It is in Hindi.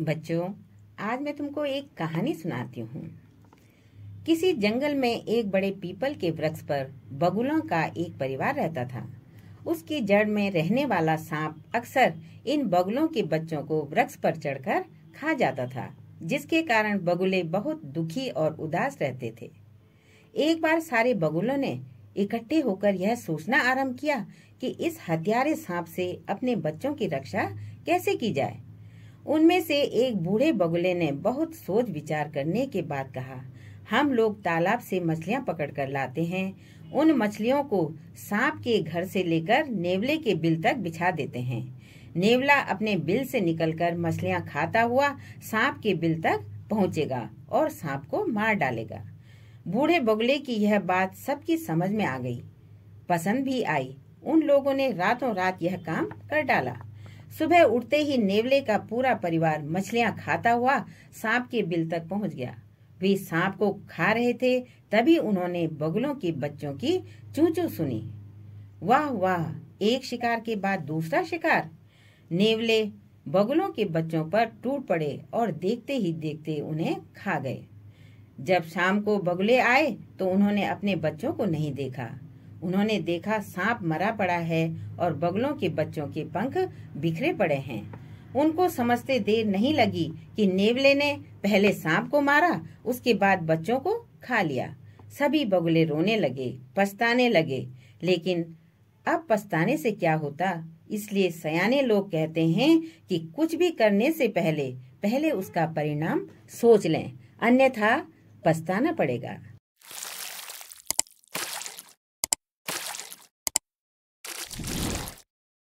बच्चों आज मैं तुमको एक कहानी सुनाती हूँ किसी जंगल में एक बड़े पीपल के वृक्ष पर बगुलों का एक परिवार रहता था उसकी जड़ में रहने वाला सांप अक्सर इन बगुलों के बच्चों को वृक्ष पर चढ़कर खा जाता था जिसके कारण बगुले बहुत दुखी और उदास रहते थे एक बार सारे बगुलों ने इकट्ठे होकर यह सोचना आरंभ किया कि इस हत्यारे सांप से अपने बच्चों की रक्षा कैसे की जाए उनमें से एक बूढ़े बगुले ने बहुत सोच विचार करने के बाद कहा हम लोग तालाब से मछलियाँ कर लाते हैं उन मछलियों को सांप के घर से लेकर नेवले के बिल तक बिछा देते हैं नेवला अपने बिल से निकलकर मछलियां खाता हुआ सांप के बिल तक पहुंचेगा और सांप को मार डालेगा बूढ़े बगले की यह बात सबकी समझ में आ गई पसंद भी आई उन लोगों ने रातों रात यह काम कर डाला सुबह उठते ही नेवले का पूरा परिवार मछलियां खाता हुआ सांप के बिल तक पहुंच गया वे सांप को खा रहे थे तभी उन्होंने बगलों के बच्चों की चूचू सुनी वाह वाह एक शिकार के बाद दूसरा शिकार नेवले बगलों के बच्चों पर टूट पड़े और देखते ही देखते उन्हें खा गए जब शाम को बगले आए तो उन्होंने अपने बच्चों को नहीं देखा उन्होंने देखा सांप मरा पड़ा है और बगलों के बच्चों के पंख बिखरे पड़े हैं उनको समझते देर नहीं लगी कि नेवले ने पहले सांप को मारा उसके बाद बच्चों को खा लिया सभी बगुले रोने लगे पछताने लगे लेकिन अब पछताने से क्या होता इसलिए सयाने लोग कहते हैं कि कुछ भी करने से पहले पहले उसका परिणाम सोच लें अन्यथा पछताना पड़ेगा